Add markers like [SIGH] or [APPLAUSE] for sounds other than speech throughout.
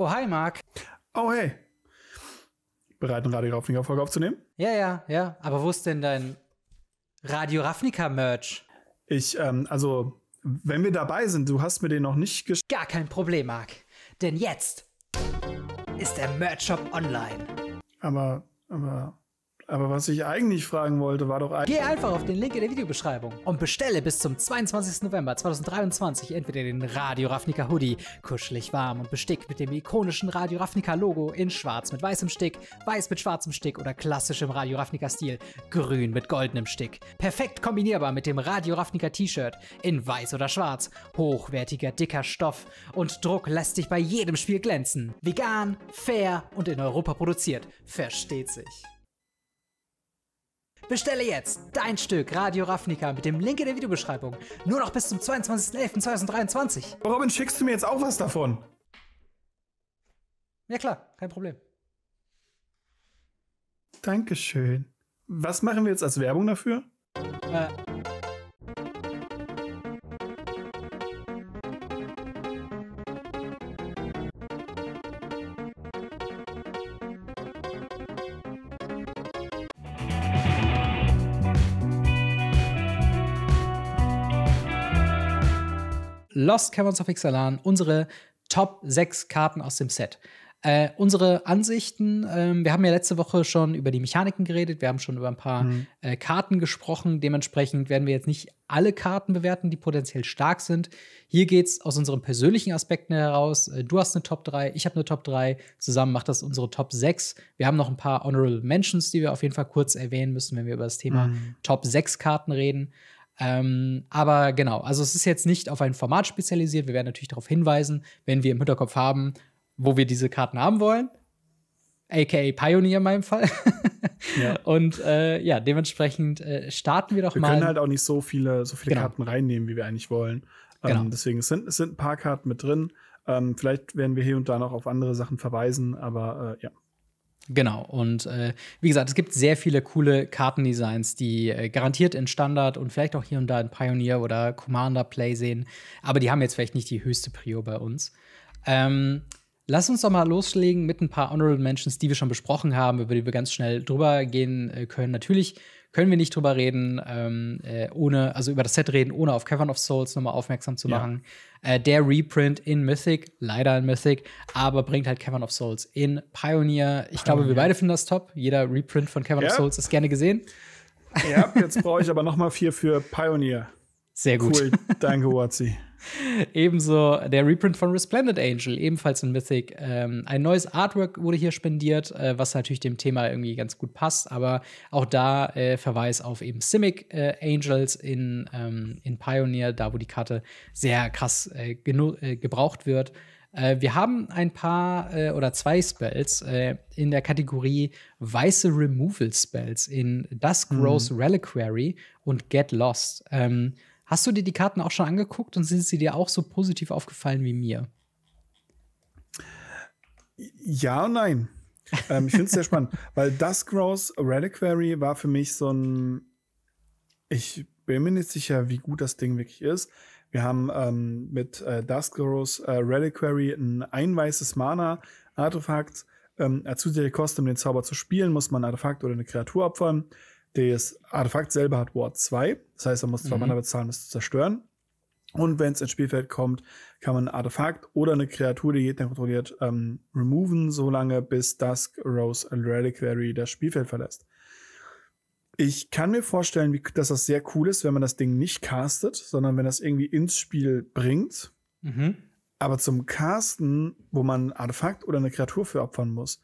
Oh, hi, Marc. Oh, hey. Bereit, eine Radio Ravnica-Folge aufzunehmen? Ja, ja, ja. Aber wo ist denn dein Radio Ravnica-Merch? Ich, ähm, also, wenn wir dabei sind, du hast mir den noch nicht gesch. Gar kein Problem, Marc. Denn jetzt ist der Merch-Shop online. Aber, aber, aber was ich eigentlich fragen wollte, war doch eigentlich... Geh einfach auf den Link in der Videobeschreibung und bestelle bis zum 22. November 2023 entweder den Radio Ravnica Hoodie, kuschelig warm und bestickt mit dem ikonischen Radio Ravnica Logo in schwarz mit weißem Stick, weiß mit schwarzem Stick oder klassischem Radio Ravnica Stil, grün mit goldenem Stick. Perfekt kombinierbar mit dem Radio Ravnica T-Shirt in weiß oder schwarz, hochwertiger, dicker Stoff und Druck lässt sich bei jedem Spiel glänzen. Vegan, fair und in Europa produziert. Versteht sich. Bestelle jetzt dein Stück Radio Ravnica mit dem Link in der Videobeschreibung. Nur noch bis zum 22.11.2023. Robin, schickst du mir jetzt auch was davon? Ja klar, kein Problem. Dankeschön. Was machen wir jetzt als Werbung dafür? Äh, Lost Caverns of Ixalan unsere Top 6 Karten aus dem Set. Äh, unsere Ansichten, ähm, wir haben ja letzte Woche schon über die Mechaniken geredet, wir haben schon über ein paar mhm. äh, Karten gesprochen. Dementsprechend werden wir jetzt nicht alle Karten bewerten, die potenziell stark sind. Hier geht es aus unseren persönlichen Aspekten heraus. Äh, du hast eine Top 3, ich habe eine Top 3. Zusammen macht das unsere Top 6. Wir haben noch ein paar Honorable Mentions, die wir auf jeden Fall kurz erwähnen müssen, wenn wir über das Thema mhm. Top 6 Karten reden. Ähm, aber genau, also es ist jetzt nicht auf ein Format spezialisiert. Wir werden natürlich darauf hinweisen, wenn wir im Hinterkopf haben, wo wir diese Karten haben wollen. AKA Pioneer in meinem Fall. ja. [LAUGHS] Und äh, ja, dementsprechend äh, starten wir doch wir mal. Wir können halt auch nicht so viele, so viele genau. Karten reinnehmen, wie wir eigentlich wollen. Ähm, genau. Deswegen sind, es sind ein paar Karten mit drin. Ähm, vielleicht werden wir hier und da noch auf andere Sachen verweisen, aber äh, ja. Genau, und äh, wie gesagt, es gibt sehr viele coole Kartendesigns, die äh, garantiert in Standard und vielleicht auch hier und da in Pioneer oder Commander Play sehen, aber die haben jetzt vielleicht nicht die höchste Prio bei uns. Ähm, Lass uns doch mal loslegen mit ein paar Honorable Mentions, die wir schon besprochen haben, über die wir ganz schnell drüber gehen äh, können. Natürlich können wir nicht drüber reden, ähm, äh, ohne, also über das Set reden, ohne auf Cavern of Souls nochmal aufmerksam zu machen. Ja. Äh, der Reprint in Mythic, leider in Mythic, aber bringt halt Cavern of Souls in Pioneer. Ich Pioneer. glaube, wir beide finden das top. Jeder Reprint von Cavern ja. of Souls ist gerne gesehen. Ja, jetzt brauche ich aber nochmal vier für Pioneer. Sehr gut. Cool, danke, Watsi. [LAUGHS] Ebenso der Reprint von Resplendent Angel, ebenfalls in Mythic. Ähm, ein neues Artwork wurde hier spendiert, äh, was natürlich dem Thema irgendwie ganz gut passt, aber auch da äh, Verweis auf eben Simic äh, Angels in, ähm, in Pioneer, da wo die Karte sehr krass äh, äh, gebraucht wird. Äh, wir haben ein paar oder zwei Spells in der Kategorie weiße Removal Spells in Dusk hm. Rose Reliquary und Get Lost. Ähm, Hast du dir die Karten auch schon angeguckt und sind sie dir auch so positiv aufgefallen wie mir? Ja und nein. ähm, ich finde es sehr spannend, [LAUGHS] weil Duskrows Reliquary war für mich so ein. Ich bin mir nicht sicher, wie gut das Ding wirklich ist. Wir haben ähm, mit äh, Duskrows äh, Reliquary ein einweißes Mana-Artefakt. Ähm, zusätzliche Kosten, um den Zauber zu spielen, muss man ein Artefakt oder eine Kreatur opfern. Das Artefakt selber hat Ward 2, das heißt, man muss zwei mhm. Mana bezahlen, um es zu zerstören. Und wenn es ins Spielfeld kommt, kann man ein Artefakt oder eine Kreatur, die jeder kontrolliert, ähm, removen, solange bis Dusk, Rose und Reliquary das Spielfeld verlässt. Ich kann mir vorstellen, wie, dass das sehr cool ist, wenn man das Ding nicht castet, sondern wenn das irgendwie ins Spiel bringt. Mhm. Aber zum Casten, wo man ein Artefakt oder eine Kreatur für opfern muss,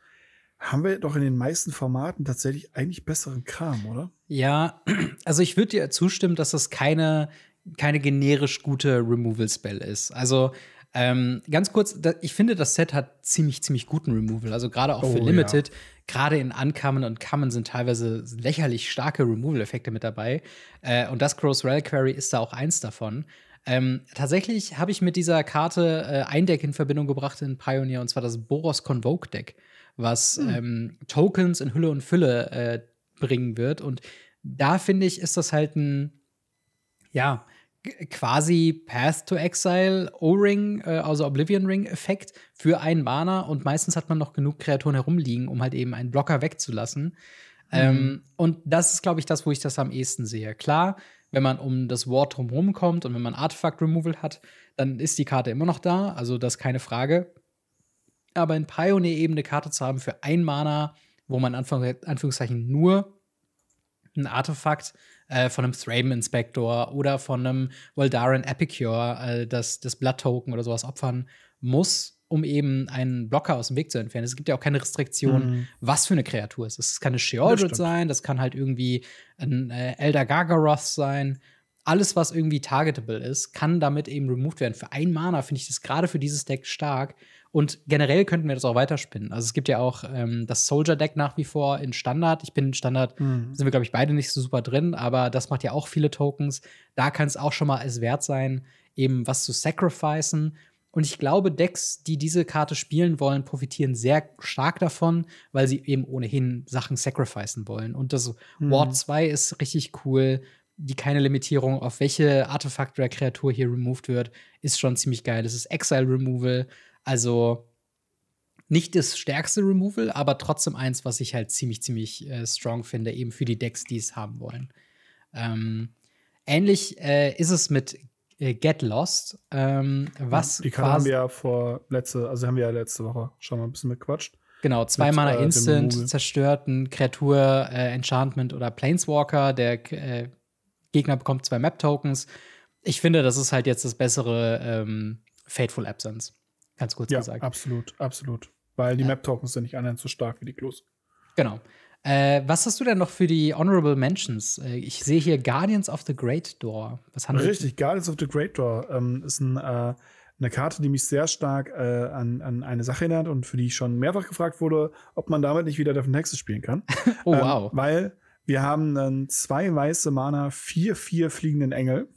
haben wir doch in den meisten Formaten tatsächlich eigentlich besseren Kram, oder? Ja, [CLEARS THROAT] also ich würde dir zustimmen, dass das keine, keine generisch gute Removal-Spell ist. Also ähm, ganz kurz, da, ich finde, das Set hat ziemlich, ziemlich guten Removal. Also gerade auch oh, für Limited, ja. gerade in Uncommon und Common sind teilweise lächerlich starke Removal-Effekte mit dabei. Äh, und das Cross Reliquary ist da auch eins davon. Ähm, tatsächlich habe ich mit dieser Karte äh, ein Deck in Verbindung gebracht in Pioneer, und zwar das Boros Convoke Deck was mhm. ähm, Tokens in Hülle und Fülle äh, bringen wird. Und da finde ich, ist das halt ein, ja, quasi Path to Exile O-Ring, äh, also Oblivion Ring-Effekt für einen Mana und meistens hat man noch genug Kreaturen herumliegen, um halt eben einen Blocker wegzulassen. Ähm, mhm. Ähm, und das ist, glaube ich, das, wo ich das am ehesten sehe. Klar, wenn man um das Ward drumherum kommt und wenn man Artifact Removal hat, dann ist die Karte immer noch da, also das ist keine Frage aber in Pioneer eben eine Karte zu haben für ein Mana, wo man Anführ Anführungszeichen nur ein Artefakt äh, von einem Thraben Inspector oder von einem Voldaren Epicure, äh, das, das Blood Token oder sowas opfern muss, um eben einen Blocker aus dem Weg zu entfernen. Es gibt ja auch keine Restriktion, mhm. was für eine Kreatur es ist. Es kann eine Sheoldred ja, sein, das kann halt irgendwie ein äh, Elder Gargaroth sein. Alles, was irgendwie targetable ist, kann damit eben removed werden. Für ein Mana finde ich das gerade für dieses Deck stark, und generell könnten wir das auch weiterspinnen. Also es gibt ja auch ähm, das Soldier-Deck nach wie vor in Standard. Ich bin in Standard, mhm. sind wir, glaube ich, beide nicht so super drin, aber das macht ja auch viele Tokens. Da kann es auch schon mal es wert sein, eben was zu sacrificen. Und ich glaube, Decks, die diese Karte spielen wollen, profitieren sehr stark davon, weil sie eben ohnehin Sachen sacrificen wollen. Und das mhm. Ward 2 ist richtig cool. Die keine Limitierung auf welche Artefakt oder Kreatur hier removed wird, ist schon ziemlich geil. Das ist Exile Removal. Also nicht das stärkste Removal, aber trotzdem eins, was ich halt ziemlich, ziemlich äh, strong finde, eben für die Decks, die es haben wollen. Ähm, ähnlich äh, ist es mit äh, Get Lost. Ähm, mhm. was die Karte haben wir ja vor letzte, also haben wir ja letzte Woche schon mal ein bisschen gequatscht. Genau, zwei mit, Mana äh, Instant, zerstörten Kreatur, äh, Enchantment oder Planeswalker. Der äh, Gegner bekommt zwei Map-Tokens. Ich finde, das ist halt jetzt das bessere ähm, Fateful Absence. Ganz kurz ja, gesagt. Absolut, absolut. Weil die Map-Tokens sind nicht anderen so stark wie die Klos. Genau. Äh, was hast du denn noch für die Honorable Mentions? Äh, ich sehe hier Guardians of the Great Door. Was handelt Richtig, Guardians of the Great Door ähm, ist ein, äh, eine Karte, die mich sehr stark äh, an, an, eine Sache erinnert und für die ich schon mehrfach gefragt wurde, ob man damit nicht wieder davon Hexes spielen kann. [LAUGHS] oh, ähm, wow. Weil wir haben dann zwei weiße Mana, vier, vier fliegenden Engel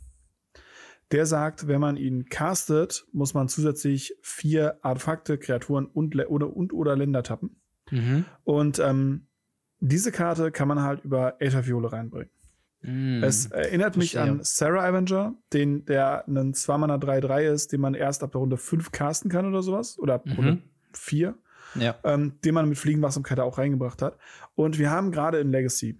der sagt, wenn man ihn castet, muss man zusätzlich vier Artefakte, Kreaturen und, oder, und oder Länder tappen. Mhm. Und ähm, diese Karte kann man halt über Ätherviole reinbringen. Mm, es erinnert mich an Sarah Avenger, den, der ein 2-Mana 3-3 ist, den man erst ab der Runde 5 casten kann oder sowas. Oder ab Runde 4. Mhm. Ja. Ähm, den man mit Fliegenwachsamkeit auch reingebracht hat. Und wir haben gerade in Legacy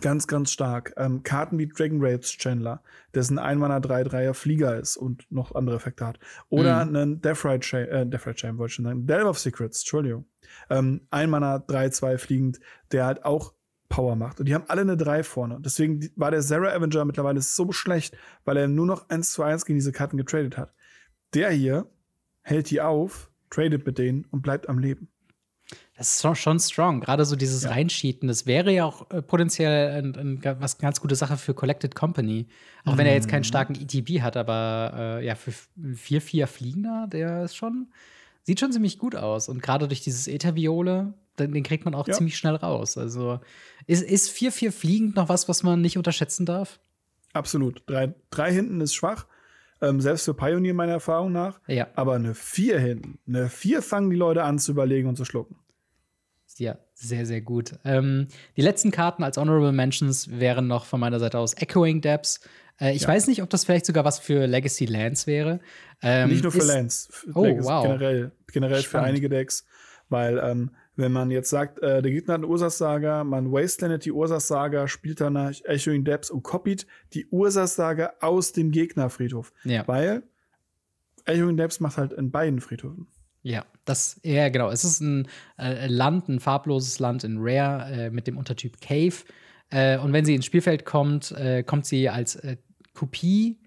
Ganz, ganz stark. Ähm, Karten wie Dragon Raids Chandler, dessen Einmanner 3-3er Flieger ist und noch andere Effekte hat. Oder mhm. einen Death Ride Chain, äh, Death Ride Chain wollte ich schon sagen. Delve of Secrets, Entschuldigung. Ähm, Einmanner 3-2 fliegend, der halt auch Power macht. Und die haben alle eine 3 vorne. Deswegen war der Zara Avenger mittlerweile so schlecht, weil er nur noch 1 zu 1 gegen diese Karten getradet hat. Der hier hält die auf, tradet mit denen und bleibt am Leben. Das ist schon, strong. Gerade so dieses ja. Reinschieten, das wäre ja auch äh, potenziell ein, ein, was, eine ganz gute Sache für Collected Company. Auch mhm. wenn er jetzt keinen starken mhm. ETB hat, aber äh, ja, für 4-4 Fliegender, der ist schon, sieht schon ziemlich gut aus. Und gerade durch dieses Etherviole, den, den kriegt man auch ja. ziemlich schnell raus. Also ist, ist 4-4 fliegend noch was, was man nicht unterschätzen darf? Absolut. Drei, drei hinten ist schwach. Ähm, selbst für Pioneer meiner Erfahrung nach. Ja. Aber eine 4 hinten, eine 4 fangen die Leute an zu überlegen und zu schlucken ja sehr, sehr gut. Ähm, die letzten Karten als Honorable Mentions wären noch von meiner Seite aus Echoing Depths. Äh, ich ja. weiß nicht, ob das vielleicht sogar was für Legacy Lands wäre. Ähm, nicht nur für Lands. oh, Legacy, wow. Generell, generell für einige Decks. Weil, ähm, wenn man jetzt sagt, äh, der Gegner hat eine Ursas-Saga, man wastelandet die Ursas-Saga, spielt danach Echoing Depths und copied die Ursas-Saga aus dem Gegnerfriedhof. Ja. Weil Echoing Depths macht halt in beiden Friedhöfen. Ja, das, ja, genau. Es ist ein äh, Land, ein farbloses Land in Rare äh, mit dem Untertyp Cave. Äh, und wenn sie ins Spielfeld kommt, äh, kommt sie als äh, Kopie,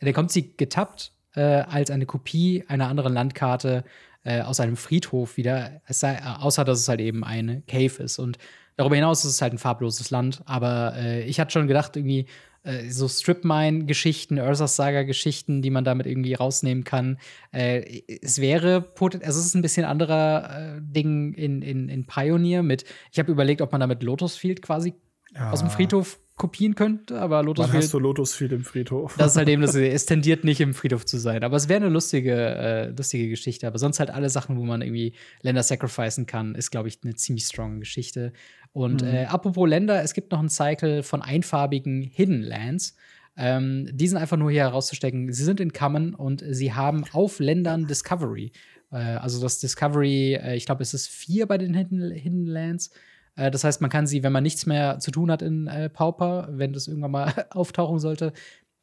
dann äh, kommt sie getappt als eine Kopie einer anderen Landkarte aus einem Friedhof wieder, sei, außer dass es halt eben eine Cave ist. Und darüber hinaus ist es halt ein farbloses Land. Aber ich hatte schon gedacht, irgendwie, äh, so Stripmine-Geschichten, Ursas Saga-Geschichten, die man damit irgendwie rausnehmen kann. Äh, es wäre, also es ist ein bisschen anderer äh, Ding in, in, in Pioneer mit, ich habe überlegt, ob man damit Lotusfield quasi ja. Ah. aus dem Friedhof kopieren könnt, aber Lotus Wann hast du Lotusfield im Friedhof? Das ist halt eben das, [LAUGHS] es tendiert nicht im Friedhof zu sein, aber es wäre eine lustige, äh, lustige Geschichte, aber sonst halt alle Sachen, wo man irgendwie Länder sacrificen kann, ist glaube ich eine ziemlich strong Geschichte. Und mhm. äh, apropos Länder, es gibt noch einen Cycle von einfarbigen Hidden Lands. Ähm, die sind einfach nur hier herauszustecken. Sie sind in Common und sie haben auf Ländern Discovery. Äh, also das Discovery, äh, ich glaube, es ist vier bei den Hidden, Hidden Lands. Äh, das heißt, man kann sie, wenn man nichts mehr zu tun hat in äh, Pauper, wenn das irgendwann mal [LAUGHS] auftauchen sollte,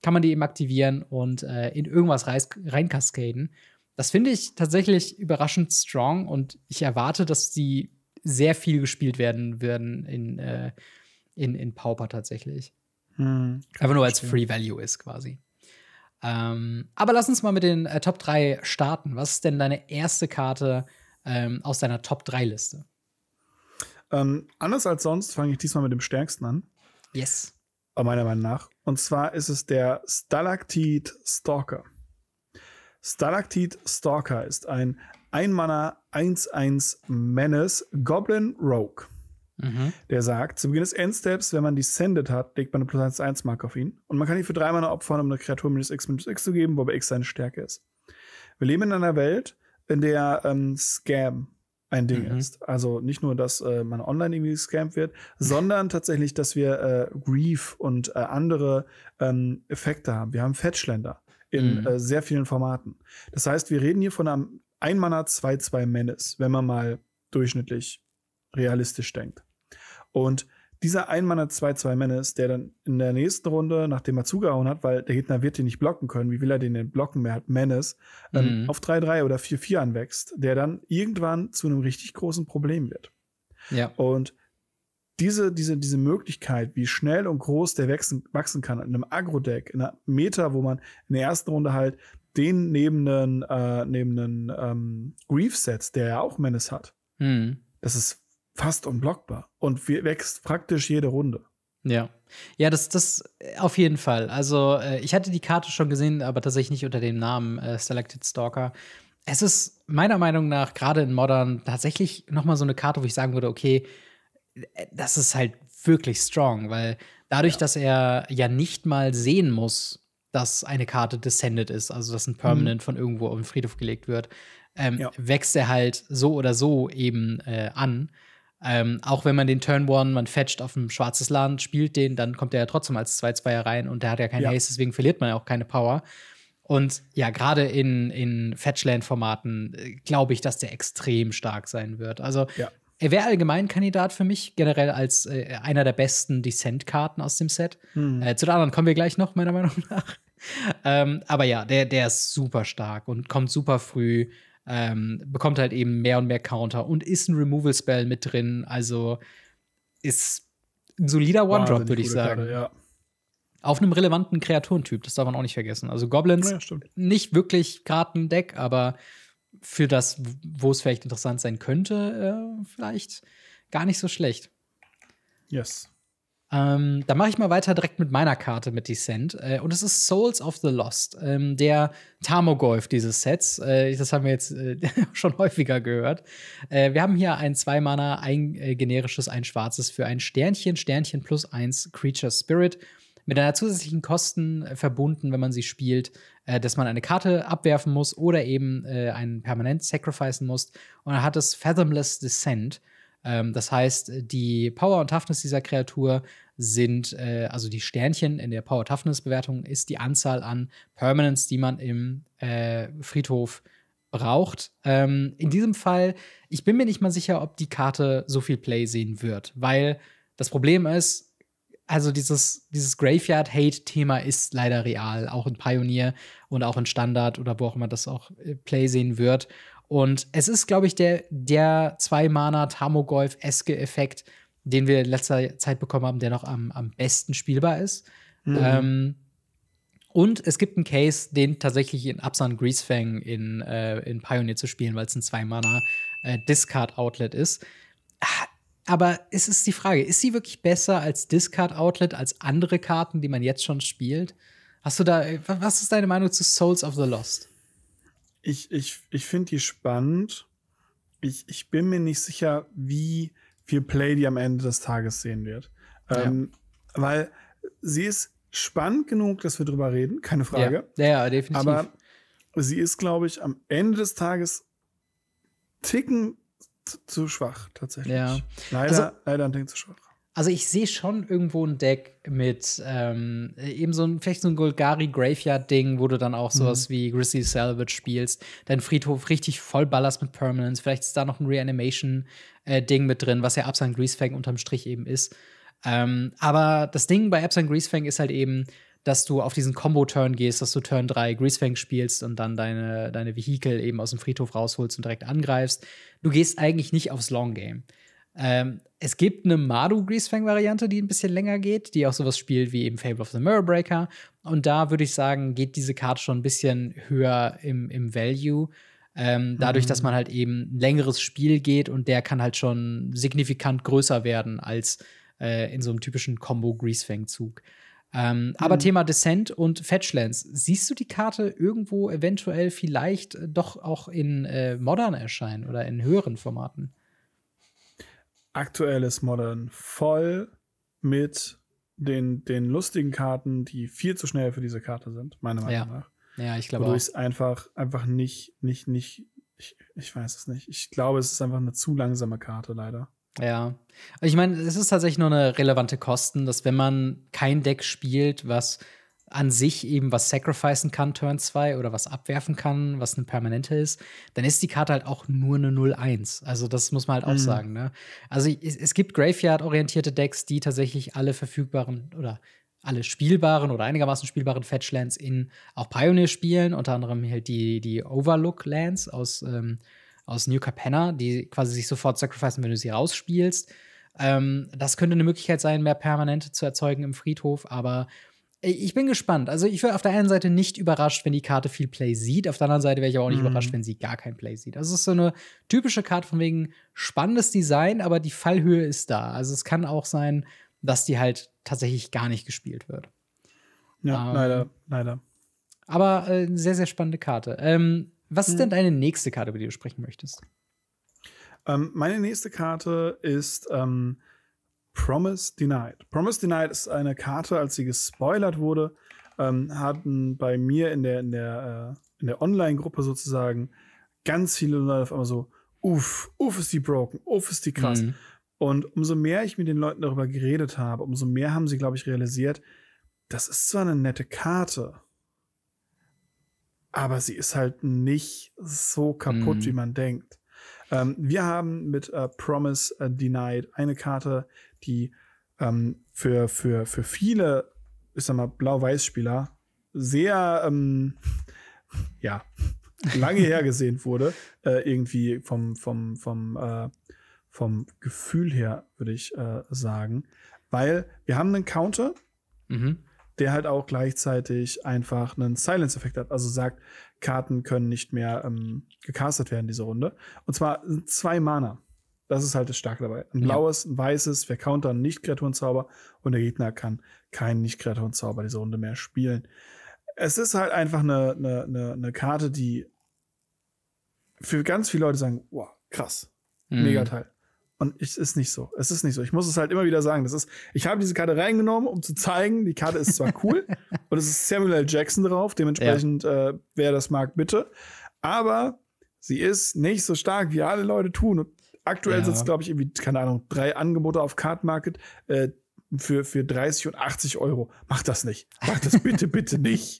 kann man die eben aktivieren und äh, in irgendwas reinkaskaden. Das finde ich tatsächlich überraschend strong und ich erwarte, dass sie sehr viel gespielt werden würden in, äh, in, in Pauper tatsächlich. Hm, Einfach nur als Free Value ist quasi. Ähm, aber lass uns mal mit den äh, Top 3 starten. Was ist denn deine erste Karte ähm, aus deiner Top 3 Liste? Ähm, anders als sonst fange ich diesmal mit dem stärksten an. Yes. Aber meiner Meinung nach. Und zwar ist es der Stalaktit Stalker. Stalaktit Stalker ist ein Einmanner 1-1 Menace Goblin Rogue. Mhm. Der sagt, zu Beginn des Endsteps, wenn man descended hat, legt man eine plus 1 1 Mark auf ihn. Und man kann ihn für drei Mana opfern, um eine Kreatur minus X minus X zu geben, wobei X seine Stärke ist. Wir leben in einer Welt, in der ähm, Scam ein Ding mhm. ist. Also nicht nur, dass äh, man online irgendwie gescampt wird, sondern [LAUGHS] tatsächlich, dass wir äh, Grief und äh, andere ähm, Effekte haben. Wir haben Fetchländer in mhm. äh, sehr vielen Formaten. Das heißt, wir reden hier von einem Einmanner 2-2 Menace, wenn man mal durchschnittlich realistisch denkt. Und dieser Einmanner 2-2 Männer ist, der dann in der nächsten Runde, nachdem er zugehauen hat, weil der Gegner wird den nicht blocken können, wie will er den denn blocken, er hat Menes, ähm, mhm. auf 3-3 oder 4-4 anwächst, der dann irgendwann zu einem richtig großen Problem wird. Ja. Und diese, diese, diese Möglichkeit, wie schnell und groß der wachsen, wachsen kann, in einem Agro-Deck, in einer Meta, wo man in der ersten Runde halt den neben einen, äh, neben einen ähm, Grief setzt, der ja auch Menace hat. Mhm. Das ist fast unblockbar und wächst praktisch jede Runde. Ja. Ja, das, das äh, auf jeden Fall. Also, äh, ich hatte die Karte schon gesehen, aber tatsächlich nicht unter dem Namen äh, Selected Stalker. Es ist meiner Meinung nach gerade in Modern tatsächlich nochmal so eine Karte, wo ich sagen würde, okay, äh, das ist halt wirklich strong, weil dadurch, ja. dass er ja nicht mal sehen muss, dass eine Karte descended ist, also dass ein mhm. Permanent mhm. von irgendwo auf den Friedhof gelegt wird, ähm, ja. wächst er halt so oder so eben äh, an. Ähm, auch wenn man den Turn One, man fetcht auf ein schwarzes Land, spielt den, dann kommt er ja trotzdem als 2-2er rein und der hat ja keine ja. Haste, deswegen verliert man ja auch keine Power. Und ja, gerade in, in Fetchland-Formaten äh, glaube ich, dass der extrem stark sein wird. Also ja. er wäre allgemein Kandidat für mich, generell als äh, einer der besten Descent-Karten aus dem Set. Hm. Äh, zu den anderen kommen wir gleich noch, meiner Meinung [LAUGHS] nach. ähm, aber ja, der, der ist super stark und kommt super früh ähm, bekommt halt eben mehr und mehr Counter und ist ein Removal Spell mit drin. Also ist ein solider One-Drop, würde ich sagen. Karte, ja. Auf einem relevanten Kreaturentyp, das darf man auch nicht vergessen. Also Goblins, ja, nicht wirklich Deck, aber für das, wo es vielleicht interessant sein könnte, äh, vielleicht gar nicht so schlecht. Yes. Ähm, da mache ich mal weiter direkt mit meiner Karte mit Descent. Äh, und es ist Souls of the Lost, ähm, der Tamogolf dieses Sets. Äh, das haben wir jetzt äh, [LAUGHS] schon häufiger gehört. Äh, wir haben hier ein Zwei-Mana, ein äh, generisches, ein schwarzes für ein Sternchen, Sternchen plus eins Creature Spirit. Mit einer zusätzlichen Kosten äh, verbunden, wenn man sie spielt, dass man eine Karte abwerfen muss oder eben einen permanent sacrificen muss. Und dann hat es Fathomless Descent. Ähm, das heißt, die Power und Toughness dieser Kreatur sind, äh, also die Sternchen in der Power Toughness Bewertung ist die Anzahl an Permanents, die man im äh, Friedhof braucht. Ähm, in diesem Fall, ich bin mir nicht mal sicher, ob die Karte so viel Play sehen wird, weil das Problem ist, also dieses, dieses Graveyard-Hate-Thema ist leider real, auch in Pioneer und auch in Standard oder wo auch immer das auch äh, Play sehen wird. Und es ist, glaube ich, der, der Zwei-Mana-Tamogolf-eske Effekt, den wir in letzter Zeit bekommen haben, der noch am, am besten spielbar ist. Mhm. Ähm, und es gibt einen Case, den tatsächlich in Absan Greasefang in, äh, in Pioneer zu spielen, weil es ein Zwei-Mana-Discard-Outlet äh, ist. Ah, aber es ist die Frage, ist sie wirklich besser als Discard-Outlet, als andere Karten, die man jetzt schon spielt? Hast du da, äh, was ist deine Meinung zu Souls of the Lost? ich, ich, ich finde die spannend. Ich, ich bin mir nicht sicher, wie viel Play die am Ende des Tages sehen wird. Ähm, ja. Weil sie ist spannend genug, dass wir drüber reden, keine Frage. Ja, ja definitiv. Aber sie ist, glaube ich, am Ende des Tages ticken zu schwach, tatsächlich. Ja. Leider, also, leider ein Ticken zu schwach. Also ich sehe schon irgendwo ein Deck mit ähm, eben so ein, vielleicht so ein Golgari Graveyard-Ding, wo du dann auch mhm. sowas mhm. wie Grizzly Salvage spielst, dein Friedhof richtig voll ballerst mit Permanence, vielleicht ist da noch ein Reanimation-Ding mit drin, was ja Absan Greasefang unterm Strich eben ist. Ähm, aber das Ding bei Absan Greasefang ist halt eben, dass du auf diesen Combo-Turn gehst, dass du Turn 3 Greasefang spielst und dann deine, deine Vehikel eben aus dem Friedhof rausholst und direkt angreifst. Du gehst eigentlich nicht aufs Long Game. Ähm, es gibt eine Madu Greasefang-Variante, die ein bisschen länger geht, die auch sowas spielt wie eben Fable of the Mirrorbreaker. Und da würde ich sagen, geht diese Karte schon ein bisschen höher im, im Value. Ähm, dadurch, mhm. dass man halt eben ein längeres Spiel geht und der kann halt schon signifikant größer werden als äh, in so einem typischen Combo Greasefang-Zug. Ähm, mhm. Aber Thema Descent und Fetchlands. Siehst du die Karte irgendwo eventuell vielleicht doch auch in äh, Modern erscheinen oder in höheren Formaten? aktuelles Modern voll mit den, den lustigen Karten, die viel zu schnell für diese Karte sind, meiner Meinung ja. nach. Ja, ich glaube. auch. Wodurch es einfach, einfach nicht, nicht, nicht, ich, ich weiß es nicht. Ich glaube, es ist einfach eine zu langsame Karte, leider. Ja. Ich meine, es ist tatsächlich nur eine relevante Kosten, dass wenn man kein Deck spielt, was an sich eben was sacrificen kann, Turn 2, oder was abwerfen kann, was eine permanente ist, dann ist die Karte halt auch nur eine 0-1. Also das muss man halt auch mhm. sagen. Ne? Also es, es gibt Graveyard-orientierte Decks, die tatsächlich alle verfügbaren oder alle spielbaren oder einigermaßen spielbaren Fetchlands in auch Pioneer spielen, unter anderem halt die, die Overlook-Lands aus, ähm, aus New Capenna, die quasi sich sofort sacrificen, wenn du sie rausspielst. Ähm, das könnte eine Möglichkeit sein, mehr Permanente zu erzeugen im Friedhof, aber äh, ich bin gespannt. Also ich wäre auf der einen Seite nicht überrascht, wenn die Karte viel Play sieht. Auf der anderen Seite wäre ich aber auch nicht mm. überrascht, wenn sie gar kein Play sieht. Also es ist so eine typische Karte von wegen spannendes Design, aber die Fallhöhe ist da. Also es kann auch sein, dass die halt tatsächlich gar nicht gespielt wird. Ja, ähm, leider, leider. Aber äh, eine sehr, sehr spannende Karte. Ähm, was ist mhm. denn deine nächste Karte, über die du sprechen möchtest? Ähm, meine nächste Karte ist ähm, Promise Denied. Promise Denied ist eine Karte, als sie gespoilert wurde, ähm, hatten bei mir in der, in der, äh, der Online-Gruppe sozusagen ganz viele Leute auf einmal so, uff, uff ist die broken, uff ist die krass. Mhm. Und umso mehr ich mit den Leuten darüber geredet habe, umso mehr haben sie, glaube ich, realisiert, das ist zwar eine nette Karte, aber sie ist halt nicht so kaputt, mhm. wie man denkt. Ähm, wir haben mit äh, Promise Denied eine Karte, die ähm, für, für, für viele, ich sag mal, Blau-Weiß-Spieler sehr, ähm, [LAUGHS] ja, lange hergesehen wurde. [LAUGHS] Äh, irgendwie vom, vom, vom, äh, vom Gefühl her, würde ich äh, sagen. Weil wir haben einen Counter, mhm. der halt auch gleichzeitig einfach einen Silence-Effekt hat. Also sagt, Karten können nicht mehr ähm, gecastet werden diese Runde. Und zwar äh, zwei Mana. Das ist halt das Starke dabei. Ein blaues, ein weißes, wir countern Nicht-Kreaturenzauber und der Gegner kann keinen Nicht-Kreaturenzauber diese Runde mehr spielen. Es ist halt einfach eine, eine, eine, eine Karte, die für ganz viele Leute sagen, wow, krass, mhm. mega Teil. Und es ist nicht so. Es ist nicht so. Ich muss es halt immer wieder sagen. Das ist, ich habe diese Karte reingenommen, um zu zeigen, die Karte ist zwar cool [LAUGHS] und es ist Samuel L. Jackson drauf, dementsprechend, ja. äh, wer das mag, bitte. Aber sie ist nicht so stark, wie alle Leute tun. Und Aktuell ja. sind es, glaube ich, irgendwie, keine Ahnung, drei Angebote auf Card Market äh, für, für 30 und 80 Euro. Mach das nicht. Mach das bitte, [LAUGHS] bitte nicht.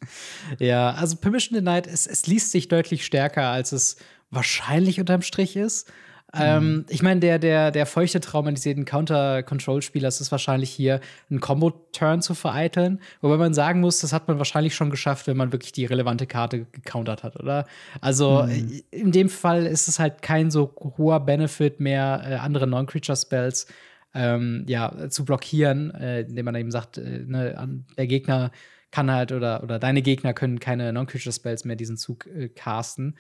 Ja, also Permission Denied, es, es liest sich deutlich stärker, als es wahrscheinlich unterm Strich ist. Ähm, mhm. ich meine, der, der, der feuchte Traum eines jeden Counter-Control-Spielers ist wahrscheinlich hier, einen Combo-Turn zu vereiteln. Wobei man sagen muss, das hat man wahrscheinlich schon geschafft, wenn man wirklich die relevante Karte gecountert hat, oder? Also mhm. Äh, in dem Fall ist es halt kein so hoher Benefit mehr, äh, andere Non-Creature-Spells ähm, ja, zu blockieren, äh, indem man eben sagt, äh, ne, der Gegner kann halt oder, oder deine Gegner können keine Non-Creature-Spells mehr diesen Zug äh, casten.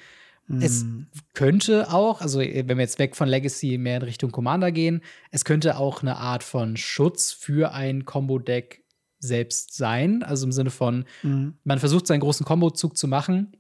Es hm. könnte auch, also äh, wenn wir jetzt weg von Legacy mehr in Richtung Commander gehen, es könnte auch eine Art von Schutz für ein Combo-Deck selbst sein. Also im Sinne von, mm. man versucht seinen großen Combo-Zug zu machen,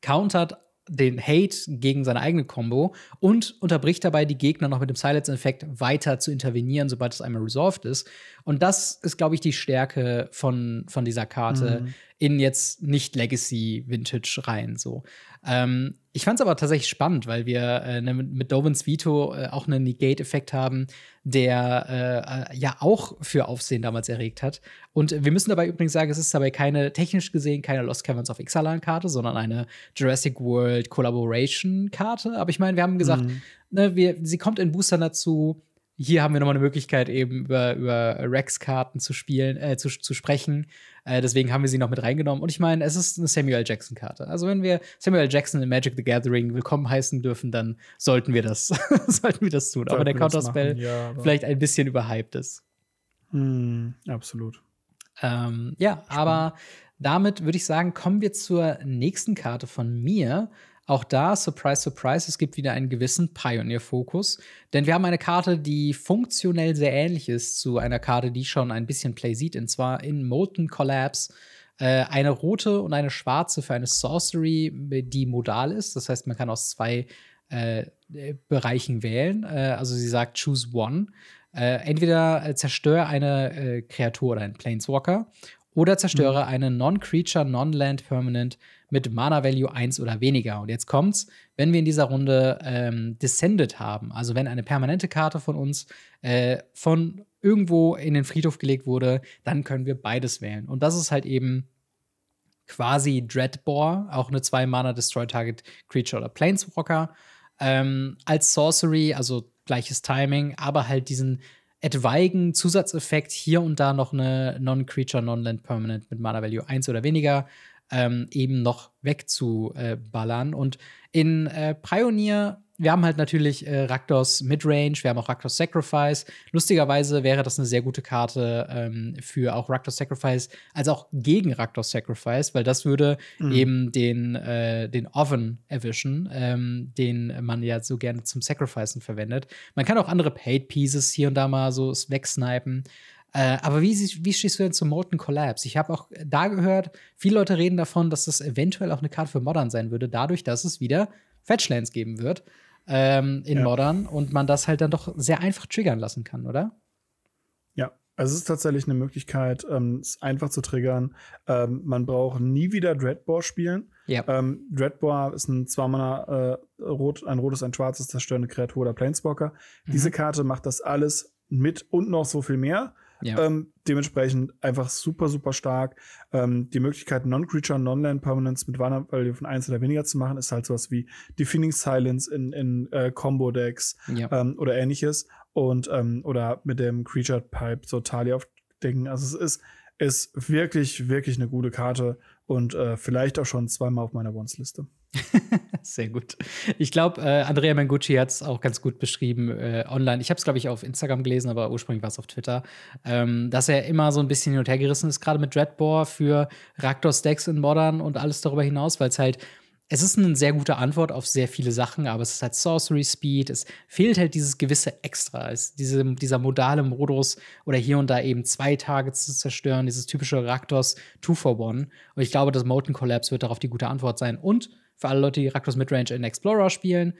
countert den Hate gegen seine eigene Combo und unterbricht dabei die Gegner noch mit dem Silence-Effekt weiter zu intervenieren, sobald es einmal resolved ist. Und das ist, glaube ich, die Stärke von, von dieser Karte. Mhm in jetzt nicht Legacy Vintage rein. So. Ähm, ich fand es aber tatsächlich spannend, weil wir äh, ne, mit Dovins Vito äh, auch einen Negate-Effekt haben, der äh, äh, ja auch für Aufsehen damals erregt hat. Und wir müssen dabei übrigens sagen, es ist dabei keine, technisch gesehen, keine Lost Caverns of xalan karte sondern eine Jurassic World Collaboration-Karte. Aber ich meine, wir haben gesagt, mhm. ne, wir, sie kommt in Boostern dazu, hier haben wir nochmal eine Möglichkeit, eben über, über Rex-Karten zu spielen, äh, zu, zu sprechen. Äh, deswegen haben wir sie noch mit reingenommen. Und ich meine, es ist eine Samuel Jackson-Karte. Also wenn wir Samuel Jackson in Magic the Gathering willkommen heißen dürfen, dann sollten wir das, [LAUGHS] sollten wir das tun. Aber der Counterspell ja, vielleicht ein bisschen überhyped ist. Mhm, absolut. Ähm, ja, Spannend. aber damit würde ich sagen, kommen wir zur nächsten Karte von mir. Auch da, surprise, surprise, es gibt wieder einen gewissen Pioneer-Fokus, denn wir haben eine Karte, die funktionell sehr ähnlich ist zu einer Karte, die schon ein bisschen Play sieht, und zwar in Molten Collapse. Äh, eine rote und eine schwarze für eine Sorcery, die modal ist. Das heißt, man kann aus zwei äh, äh Bereichen wählen. Äh, also sie sagt, choose one. Äh, entweder zerstöre eine Kreatur oder einen Planeswalker oder zerstöre mhm. eine Non-Creature, Non-Land Permanent mit Mana Value 1 oder weniger. Und jetzt kommt's, wenn wir in dieser Runde ähm, Descended haben, also wenn eine permanente Karte von uns äh, von irgendwo in den Friedhof gelegt wurde, dann können wir beides wählen. Und das ist halt eben quasi Dreadbore, auch eine 2-Mana-Destroy-Target-Creature oder Planeswalker. Ähm, als Sorcery, also gleiches Timing, aber halt diesen etwaigen Zusatzeffekt hier und da noch eine Non-Creature, Non-Land Permanent mit Mana Value 1 oder weniger ähm, eben noch wegzuballern. Äh, und in äh, Pioneer, wir haben halt natürlich äh, Raktors Midrange, wir haben auch Raktors Sacrifice. Lustigerweise wäre das eine sehr gute Karte ähm, für auch Raktors Sacrifice, als auch gegen Raktors Sacrifice, weil das würde mhm. eben den, äh, den Oven erwischen, ähm, den man ja so gerne zum Sacrificen verwendet. Man kann auch andere Paid Pieces hier und da mal so wegsnipen. Äh, aber wie, wie stehst du denn zu Molten Collapse? Ich habe auch äh, da gehört, viele Leute reden davon, dass das eventuell auch eine Karte für Modern sein würde, dadurch, dass es wieder Fetchlands geben wird ähm, in ja. Modern und man das halt dann doch sehr einfach triggern lassen kann, oder? Ja, es ist tatsächlich eine Möglichkeit, ähm, es einfach zu triggern. Ähm, man braucht nie wieder Dreadbore spielen. Yep. Ähm, Dreadbore ist ein zweimal äh, rot, ein rotes, ein schwarzes zerstörende Kreatur oder Planeswalker. Mhm. Diese Karte macht das alles mit und noch so viel mehr. Ähm, dementsprechend einfach super, super stark. Ähm, die Möglichkeit, Non-Creature, Non-Land Permanence mit Warner Value von 1 oder weniger zu machen, ist halt sowas wie Defining Silence in, in äh, Combo-Decks ja. ähm, oder ähnliches. Und ähm, oder mit dem Creature Pipe so Tali aufdecken. Also es ist, ist wirklich, wirklich eine gute Karte und äh, vielleicht auch schon zweimal auf meiner Once-Liste. [LAUGHS] Sehr gut. Ich glaube, äh, Andrea Mengucci hat es auch ganz gut beschrieben äh, online. Ich habe es, glaube ich, auf Instagram gelesen, aber ursprünglich war es auf Twitter, ähm, dass er immer so ein bisschen hin und her gerissen ist, gerade mit Dreadbore für Raktor Stacks in Modern und alles darüber hinaus, weil es halt es ist eine sehr gute Antwort auf sehr viele Sachen, aber es ist halt Sorcery Speed, es fehlt halt dieses gewisse Extra, es, diese, dieser modale Modus oder hier und da eben zwei Tage zu zerstören, dieses typische Raktos 2 for 1. Und ich glaube, das Molten Collapse wird darauf die gute Antwort sein. Und für alle Leute, die Raktos Midrange in Explorer spielen.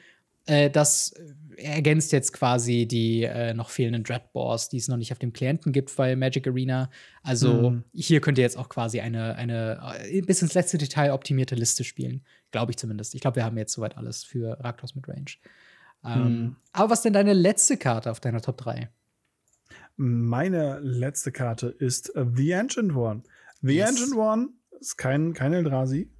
Äh, das ergänzt jetzt quasi die äh, noch fehlenden Dreadbores, die es noch nicht auf dem Klienten gibt bei Magic Arena. Also mhm. hier könnt ihr jetzt auch quasi eine, eine äh, bis ins letzte Detail optimierte Liste spielen. Glaube ich zumindest. Ich glaube, wir haben jetzt soweit alles für Raktos Midrange. Ähm, mhm. Aber was ist denn deine letzte Karte auf deiner Top 3? Meine letzte Karte ist äh, The Ancient One. The yes. Ancient One ist kein, kein Eldrazi.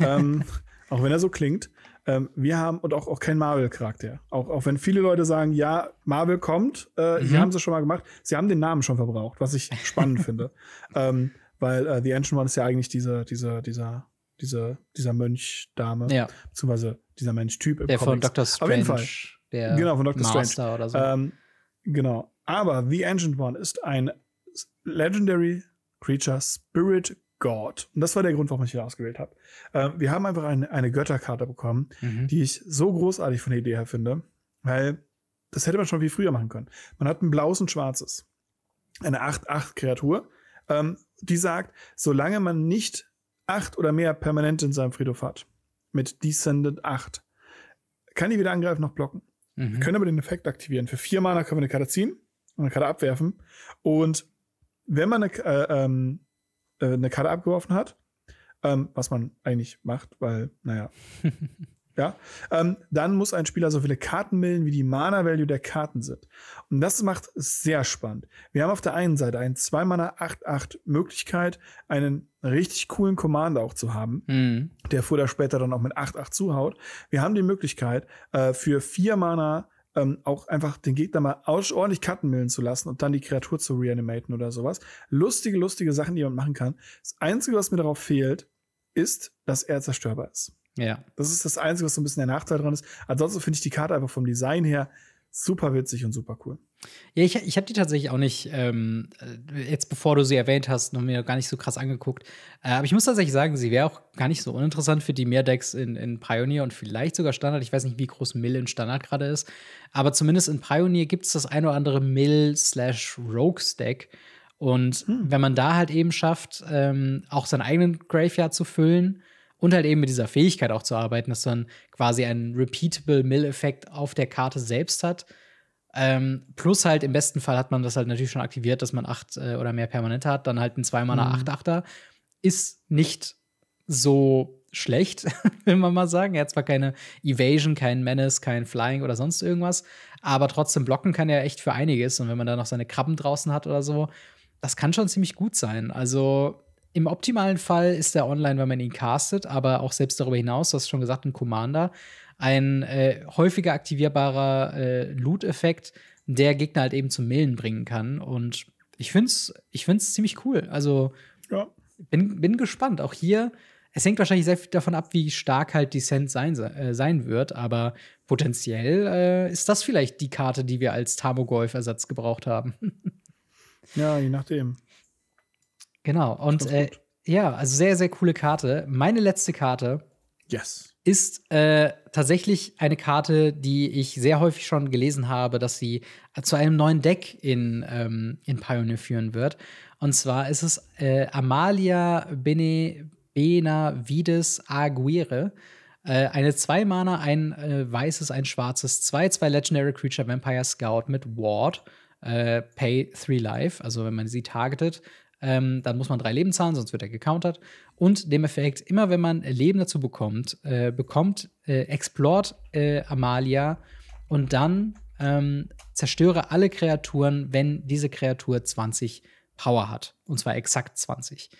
ähm, [LAUGHS] auch wenn er so klingt. Ähm, wir haben und auch, auch kein Marvel-Charakter. Auch, auch wenn viele Leute sagen, ja, Marvel kommt, äh, mhm. hier haben es schon mal gemacht. Sie haben den Namen schon verbraucht, was ich spannend [LAUGHS] finde. Ähm, weil äh, The Ancient One ist ja eigentlich diese, diese, dieser, diese, dieser Mönch-Dame. Ja. Beziehungsweise dieser Mensch-Typ Der Comics. von Dr. Strange. Auf jeden Fall. Der genau, von Dr. Master Strange. Oder so. Ähm, genau. Aber The Ancient One ist ein Legendary Creature Spirit God. Und das war der Grund, warum ich ihn ausgewählt habe. Ähm, wir haben einfach ein, eine Götterkarte bekommen, mhm. die ich so großartig von der Idee her finde, weil das hätte man schon viel früher machen können. Man hat ein blaues und schwarzes. Eine 8-8-Kreatur, ähm, die sagt, solange man nicht 8 oder mehr permanent in seinem Friedhof hat, mit Descendant 8, kann die weder angreifen noch blocken. Mhm. Wir können aber den Effekt aktivieren. Für vier Mana können wir eine Karte ziehen und eine Karte abwerfen. Und wenn man eine, äh, ähm, äh, eine Karte abgeworfen hat, ähm, was man eigentlich macht, weil, naja. [LAUGHS] ja, ähm, dann muss ein Spieler so viele Karten millen, wie die Mana-Value der Karten sind. Und das macht es sehr spannend. Wir haben auf der einen Seite einen 2-Mana-8-8-Möglichkeit, einen richtig coolen Commander auch zu haben, mhm. der früher oder später dann auch mit 8-8 zuhaut. Wir haben die Möglichkeit, äh, für 4 Mana ähm, auch einfach den Gegner mal ordentlich cuttenmillen zu lassen und dann die Kreatur zu reanimaten oder sowas. Lustige, lustige Sachen, die man machen kann. Das Einzige, was mir darauf fehlt, ist, dass er zerstörbar ist. Ja. Das ist das Einzige, was so ein bisschen der Nachteil dran ist. Ansonsten finde ich die Karte einfach vom Design her super witzig und super cool. Ja, ich, ich habe die tatsächlich auch nicht, ähm, äh, jetzt bevor du sie erwähnt hast, noch mir gar nicht so krass angeguckt. Äh, aber ich muss tatsächlich sagen, sie wäre auch gar nicht so uninteressant für die Mehrdecks in, in Pioneer und vielleicht sogar Standard. Ich weiß nicht, wie groß Mill in Standard gerade ist. Aber zumindest in Pioneer gibt es das ein oder andere Mill-slash-Rogue-Stack. Und hm. wenn man da halt eben schafft, ähm, auch seinen eigenen Graveyard zu füllen und halt eben mit dieser Fähigkeit auch zu arbeiten, dass man quasi einen repeatable Mill-Effekt auf der Karte selbst hat, ähm, plus halt im besten Fall hat man das halt natürlich schon aktiviert, dass man acht äh, oder mehr permanent hat, dann halt ein zweimaler Mana 8 mhm. 8 ist nicht so schlecht, [LAUGHS] will man mal sagen. Er hat zwar keine Evasion, kein Menace, kein Flying oder sonst irgendwas, aber trotzdem blocken kann er echt für einiges. Und wenn man da noch seine Krabben draußen hat oder so, das kann schon ziemlich gut sein. Also im optimalen Fall ist er online, wenn man ihn castet, aber auch selbst darüber hinaus, du hast schon gesagt, ein Commander ein äh, häufiger aktivierbarer äh, Loot-Effekt, der Gegner halt eben zum Millen bringen kann. Und ich finde es ich find's ziemlich cool. Also ja. bin, bin gespannt. Auch hier, es hängt wahrscheinlich sehr viel davon ab, wie stark halt Descent sein, äh, sein wird, aber potenziell äh, ist das vielleicht die Karte, die wir als Tamogolf-Ersatz gebraucht haben. [LAUGHS] ja, je nachdem. Genau, und äh, ja, also sehr, sehr coole Karte. Meine letzte Karte Yes. Ist äh, tatsächlich eine Karte, die ich sehr häufig schon gelesen habe, dass sie zu einem neuen Deck in, ähm, in Pioneer führen wird. Und zwar ist es äh, Amalia Bene Bena Vides Aguirre. Äh, eine 2 Mana, ein äh, weißes, ein schwarzes, 2, 2 Legendary Creature Vampire Scout mit Ward. Äh, Pay 3 Life, also wenn man sie targetet, ähm, dann muss man drei Leben zahlen, sonst wird er gecountert. Und dem Effekt, immer wenn man Leben dazu bekommt, äh, bekommt äh, Explort äh, Amalia und dann ähm, zerstöre alle Kreaturen, wenn diese Kreatur 20 Power hat. Und zwar exakt 20.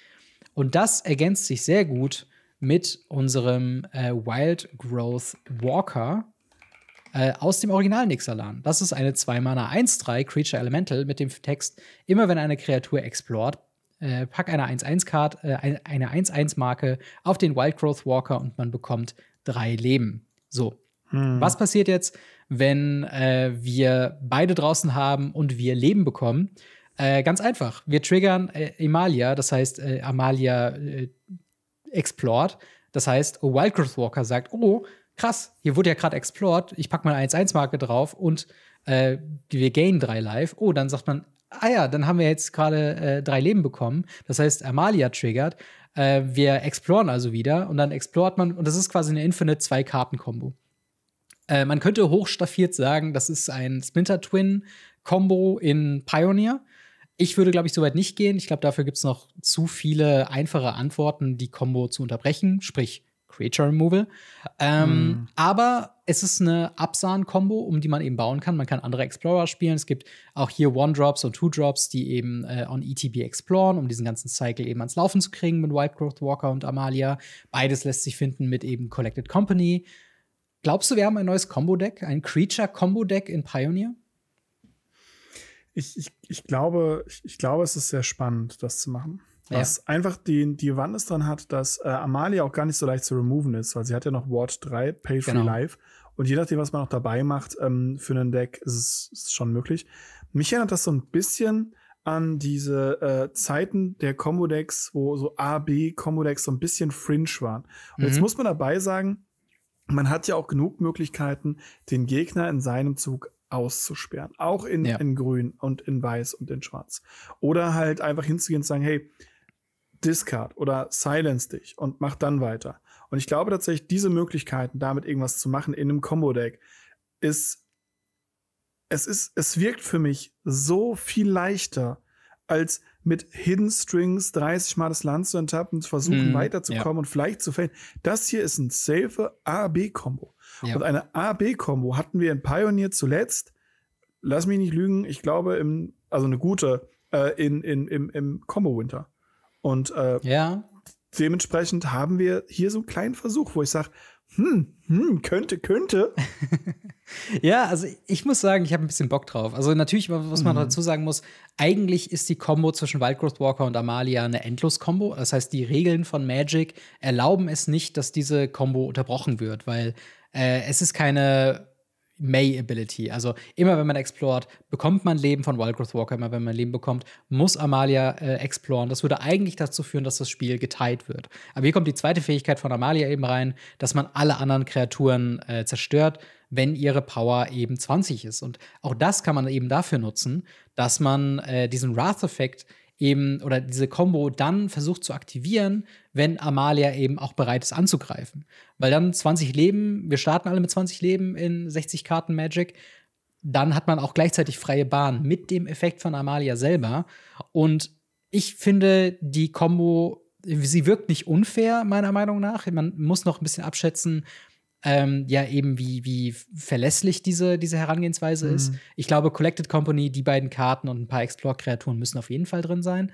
Und das ergänzt sich sehr gut mit unserem äh, Wild Growth Walker äh, aus dem Original Nixalan. Das ist eine 2-Mana 1-3 Creature Elemental mit dem Text: Immer wenn eine Kreatur explort, äh, pack eine 1-1-Karte, äh, eine 1-1-Marke auf den Wildgrowth Walker und man bekommt drei Leben. So. Hm. Was passiert jetzt, wenn äh, wir beide draußen haben und wir Leben bekommen? Äh, ganz einfach. Wir triggern Emalia, äh, das heißt äh, Amalia explored. Das heißt, oh, Wildgrowth Walker sagt, oh, krass, hier wurde ja gerade explored, ich packe mal eine 1-1-Marke drauf und wir gain drei live. Oh, dann sagt man, ah ja, dann haben wir jetzt gerade äh, drei Leben bekommen. Das heißt, Amalia triggert. Äh, wir exploren also wieder und dann explort man, und das ist quasi eine Infinite Zwei-Karten-Kombo. Äh, man könnte hochstaffiert sagen, das ist ein Splinter-Twin-Kombo in Pioneer. Ich würde, glaube ich, soweit nicht gehen. Ich glaube, dafür gibt es noch zu viele einfache Antworten, die Combo zu unterbrechen. Sprich, Creature Removal. Ähm, mhm. Aber es ist eine Absahn-Kombo, um die man eben bauen kann. Man kann andere Explorer spielen. Es gibt auch hier One-Drops und Two-Drops, die eben äh, on ETB exploren, um diesen ganzen Cycle eben ans Laufen zu kriegen mit Wild Growth Walker und Amalia. Beides lässt sich finden mit eben Collected Company. Glaubst du, wir haben ein neues Combo-Deck, ein Creature-Combo-Deck in Pioneer? Ich, ich, ich, glaube, ich, ich glaube, es ist sehr spannend, das zu machen. Was ja. einfach die, die Wandnis dran hat, dass äh, Amalia auch gar nicht so leicht zu removen ist, weil sie hat ja noch Ward 3, Pay Free genau. Life. Und je nachdem, was man auch dabei macht ähm, für einen Deck, ist es ist schon möglich. Mich erinnert das so ein bisschen an diese äh, Zeiten der Combo-Decks, wo so A, B-Combo-Decks so ein bisschen fringe waren. Und mhm. jetzt muss man dabei sagen, man hat ja auch genug Möglichkeiten, den Gegner in seinem Zug auszusperren. Auch in, ja. in grün und in weiß und in schwarz. Oder halt einfach hinzugehen und sagen, hey, Discard oder Silence dich und mach dann weiter. Und ich glaube tatsächlich, diese Möglichkeiten, damit irgendwas zu machen in einem Combo-Deck, ist, es ist, es wirkt für mich so viel leichter, als mit Hidden Strings 30 Mal das Land zu enttappen, zu versuchen mm, weiterzukommen ja. und vielleicht zu fällen. Das hier ist ein safe A-B-Kombo. Ja. Und eine A-B-Kombo hatten wir in Pioneer zuletzt. Lass mich nicht lügen, ich glaube, im, also eine gute, äh, in, in, im, im Combo-Winter. Und äh, ja. dementsprechend haben wir hier so einen kleinen Versuch, wo ich sage, hm, hm, könnte, könnte. [LAUGHS] ja, also ich muss sagen, ich habe ein bisschen Bock drauf. Also natürlich, was man mhm. dazu sagen muss, eigentlich ist die Combo zwischen Wildgrowth Walker und Amalia eine Endlos-Combo. Das heißt, die Regeln von Magic erlauben es nicht, dass diese Combo unterbrochen wird, weil äh, es ist keine May Ability. Also immer wenn man explort, bekommt man Leben von Wildgrowth Walker. Immer wenn man Leben bekommt, muss Amalia äh, exploren. Das würde eigentlich dazu führen, dass das Spiel geteilt wird. Aber hier kommt die zweite Fähigkeit von Amalia eben rein, dass man alle anderen Kreaturen äh, zerstört, wenn ihre Power eben 20 ist. Und auch das kann man eben dafür nutzen, dass man äh, diesen Wrath-Effekt eben oder diese Combo dann versucht zu aktivieren, wenn Amalia eben auch bereit ist anzugreifen. Weil dann 20 Leben, wir starten alle mit 20 Leben in 60 Karten Magic, dann hat man auch gleichzeitig freie Bahn mit dem Effekt von Amalia selber. Und ich finde die Combo, sie wirkt nicht unfair, meiner Meinung nach. Man muss noch ein bisschen abschätzen, ähm, ja eben, wie, wie verlässlich diese, diese Herangehensweise mhm. ist. Ich glaube, Collected Company, die beiden Karten und ein paar Explore-Kreaturen müssen auf jeden Fall drin sein.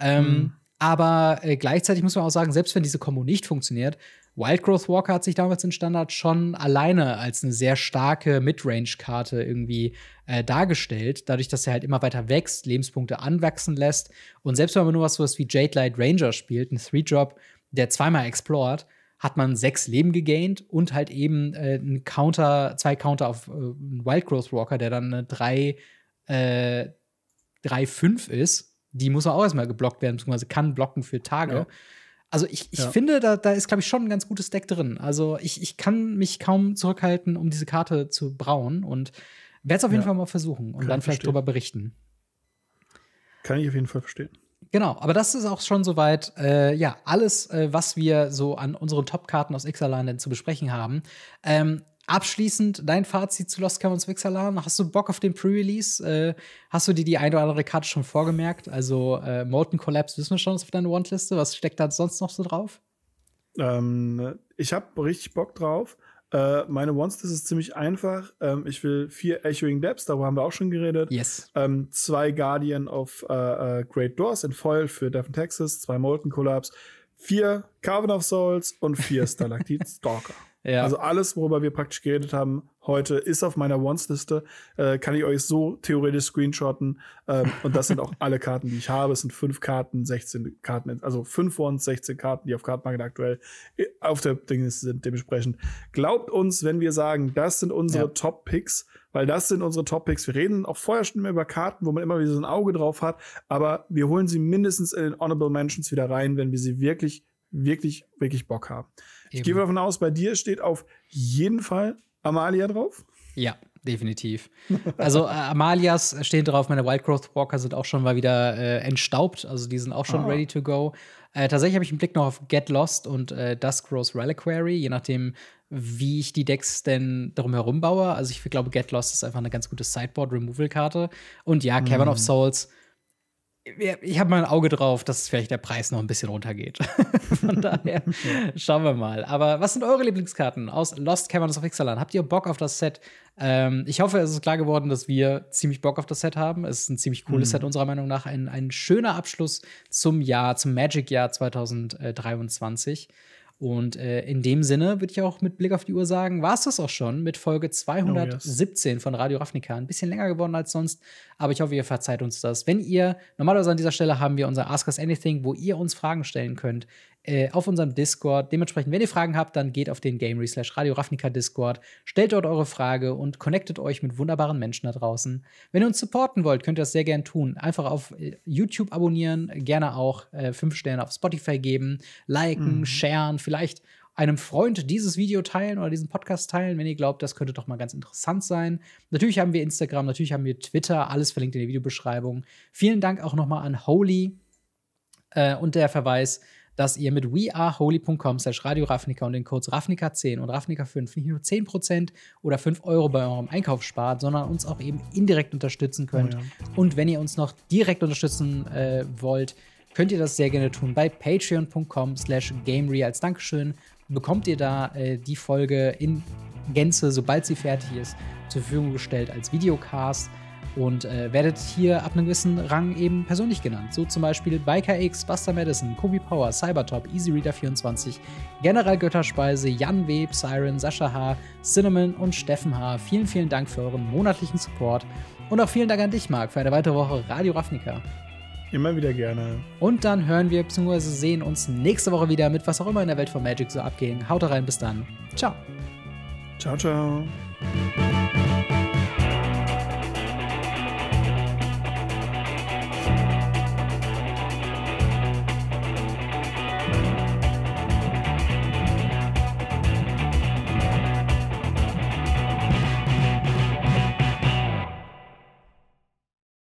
Ähm, mhm. Aber äh, gleichzeitig muss man auch sagen, selbst wenn diese Kombo nicht funktioniert, Wild Growth Walker hat sich damals in Standard schon alleine als eine sehr starke Midrange-Karte irgendwie äh, dargestellt, dadurch, dass er halt immer weiter wächst, Lebenspunkte anwachsen lässt. Und selbst wenn man nur was sowas wie Jade Light Ranger spielt, ein Three-Drop, der zweimal explort, hat man sechs Leben gegaint und halt eben äh, einen Counter, zwei Counter auf äh, einen Wild Growth Walker, der dann eine 3, äh, ist. Die muss auch erstmal geblockt werden, beziehungsweise kann blocken für Tage. Ja. Also ich, ich ja. finde, da, da ist, glaube ich, schon ein ganz gutes Deck drin. Also ich, ich kann mich kaum zurückhalten, um diese Karte zu brauen und werde es auf jeden ja. Fall mal versuchen und kann dann vielleicht verstehen. drüber berichten. Kann ich auf jeden Fall verstehen. Genau, aber das ist auch schon soweit, äh, ja, alles, äh, was wir so an unseren Top-Karten aus Ixalan zu besprechen haben. Ähm, abschließend dein Fazit zu Lost Caverns Xalan. Hast du Bock auf den Pre-Release? Äh, hast du dir die eine oder andere Karte schon vorgemerkt? Also äh, Molten Collapse wissen wir schon auf deiner Want-Liste. Was steckt da sonst noch so drauf? Ähm, ich habe richtig Bock drauf. Äh, meine Wants, das ist ziemlich einfach. Ähm, ich will vier Echoing Depths, darüber haben wir auch schon geredet. Yes. Ähm, zwei Guardian of äh, äh, Great Doors in Foil für Devon Texas, zwei Molten Collapse, vier Carven of Souls und vier [LAUGHS] Stalactite Stalker. Ja. Also alles, worüber wir praktisch geredet haben heute, ist auf meiner Wants-Liste. Äh, kann ich euch so theoretisch screenshotten. Ähm, und das sind auch alle Karten, die ich habe. Es sind fünf Karten, 16 Karten, also fünf Wants, 16 Karten, die auf Kartenmarkt aktuell äh, auf der Dingliste sind. Dementsprechend glaubt uns, wenn wir sagen, das sind unsere ja. Top-Picks, weil das sind unsere Top-Picks. Wir reden auch vorher schon immer über Karten, wo man immer wieder so ein Auge drauf hat, aber wir holen sie mindestens in den Honorable Mentions wieder rein, wenn wir sie wirklich, wirklich, wirklich Bock haben. Eben. Ich gehe davon aus, bei dir steht auf jeden Fall Amalia drauf. Ja, definitiv. Also äh, Amalias stehen drauf, meine Wildgrowth Walker sind auch schon mal wieder äh, entstaubt, also die sind auch schon ah. ready to go. Äh, tatsächlich habe ich einen Blick noch auf Get Lost und äh, Duskrose Reliquary, je nachdem, wie ich die Decks denn drumherum baue. Also ich glaube, Get Lost ist einfach eine ganz gute Sideboard-Removal-Karte. Und ja, Cavern mm. of mhm. Souls ich habe mal ein Auge drauf, dass vielleicht der Preis noch ein bisschen runtergeht. [LAUGHS] Von daher [LAUGHS] schauen wir mal. Aber was sind eure Lieblingskarten aus Lost Caverns of Ixalan? Habt ihr Bock auf das Set? Ähm, ich hoffe, es ist klar geworden, dass wir ziemlich Bock auf das Set haben. Es ist ein ziemlich cooles mhm. Set unserer Meinung nach. Ein, ein schöner Abschluss zum Jahr, zum Magic-Jahr 2023. Und äh, in dem Sinne würde ich auch mit Blick auf die Uhr sagen, war es das auch schon mit Folge 217 oh, yes. von Radio Ravnica. Ein bisschen länger geworden als sonst, aber ich hoffe, ihr verzeiht uns das. Wenn ihr, normalerweise an dieser Stelle haben wir unser Ask Us Anything, wo ihr uns Fragen stellen könnt. Äh, auf unserem Discord. Dementsprechend, wenn ihr Fragen habt, dann geht auf den Gamery slash Radio Ravnica Discord, stellt dort eure Frage und connectet euch mit wunderbaren Menschen da draußen. Wenn ihr uns supporten wollt, könnt ihr das sehr gern tun. Einfach auf äh, YouTube abonnieren, gerne auch äh, fünf Sterne auf Spotify geben, liken, mhm. sharen, vielleicht einem Freund dieses Video teilen oder diesen Podcast teilen, wenn ihr glaubt, das könnte doch mal ganz interessant sein. Natürlich haben wir Instagram, natürlich haben wir Twitter, alles verlinkt in der Videobeschreibung. Vielen Dank auch nochmal an Holy äh, und der Verweis, dass ihr mit weareholy.com slash Radio Rafnica und den Codes rafnica 10 und rafnica 5 nicht nur 10% oder 5 Euro bei eurem Einkauf spart, sondern uns auch eben indirekt unterstützen könnt. Oh ja. Und wenn ihr uns noch direkt unterstützen äh, wollt, könnt ihr das sehr gerne tun bei patreon.com slash gamery als Dankeschön. Bekommt ihr da äh, die Folge in Gänze, sobald sie fertig ist, zur Verfügung gestellt als Videocast und äh, werdet hier ab einem gewissen Rang eben persönlich genannt. So zum Beispiel BikerX, Buster Madison, Kobi Power, Cybertop, EasyReader24, General Götterspeise, Jan Web, Siren, Sascha H., Cinnamon und Steffen H. Vielen, vielen Dank für euren monatlichen Support und auch vielen Dank an dich, Marc, für eine weitere Woche Radio Ravnica. Immer wieder gerne. Und dann hören wir bzw. sehen uns nächste Woche wieder mit was auch immer in der Welt von Magic so abgehen. Haut rein, bis dann. Ciao. Ciao, ciao.